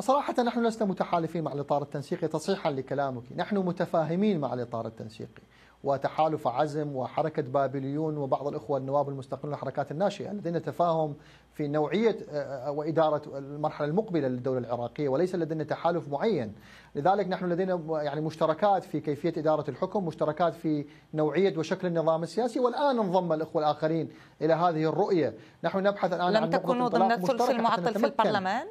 صراحة نحن لسنا متحالفين مع الإطار التنسيقي تصحيحا لكلامك نحن متفاهمين مع الإطار التنسيقي وتحالف عزم وحركة بابليون وبعض الإخوة النواب المستقلون الحركات الناشئة لدينا تفاهم في نوعية آه، آه، وإدارة المرحلة المقبلة للدولة العراقية وليس لدينا تحالف معين لذلك نحن لدينا يعني مشتركات في كيفية إدارة الحكم مشتركات في نوعية وشكل النظام السياسي والآن انضم الإخوة الآخرين إلى هذه الرؤية نحن نبحث الآن لم عن تكونوا ضمن الثلث المعطل في البرلمان؟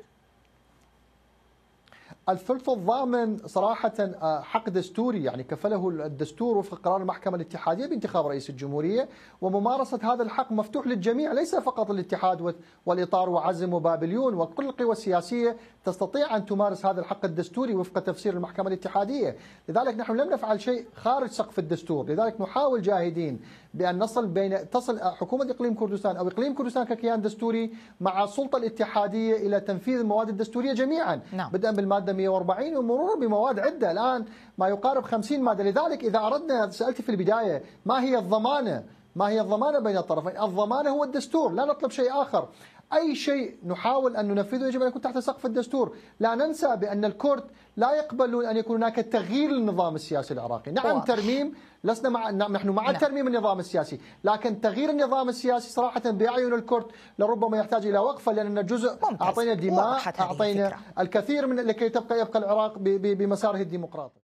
الثلث الضامن صراحة آه، حق دستوري يعني كفله الدستور وفق قرار المحكمة الاتحادية بانتخاب رئيس الجمهورية وممارسة هذا الحق مفتوح للجميع ليس فقط الاتحاد والإطار وعزم وبابليون وكل القوى السياسية تستطيع أن تمارس هذا الحق الدستوري وفق تفسير المحكمة الاتحادية لذلك نحن لم نفعل شيء خارج سقف الدستور لذلك نحاول جاهدين بأن نصل بين تصل حكومة إقليم كردستان أو إقليم كردستان ككيان دستوري مع السلطة الاتحادية إلى تنفيذ المواد الدستورية جميعا نعم. بدءا بالمادة 140 ومرورا بمواد عدة الآن ما يقارب 50 مادة لذلك إذا أردنا سألت في البداية ما هي الضمانة ما هي الضمانة بين الطرفين الضمانة هو الدستور لا نطلب شيء آخر أي شيء نحاول أن ننفذه يجب أن يكون تحت سقف الدستور لا ننسى بأن الكرد لا يقبلون أن يكون هناك تغيير للنظام السياسي العراقي نعم واضح. ترميم لسنا مع نعم، نحن مع نعم. ترميم النظام السياسي لكن تغيير النظام السياسي صراحة بأعين الكرد لربما يحتاج إلى وقفة لأن جزء أعطينا دماء أعطينا الكثير من لكي تبقى يبقى العراق بمساره الديمقراطي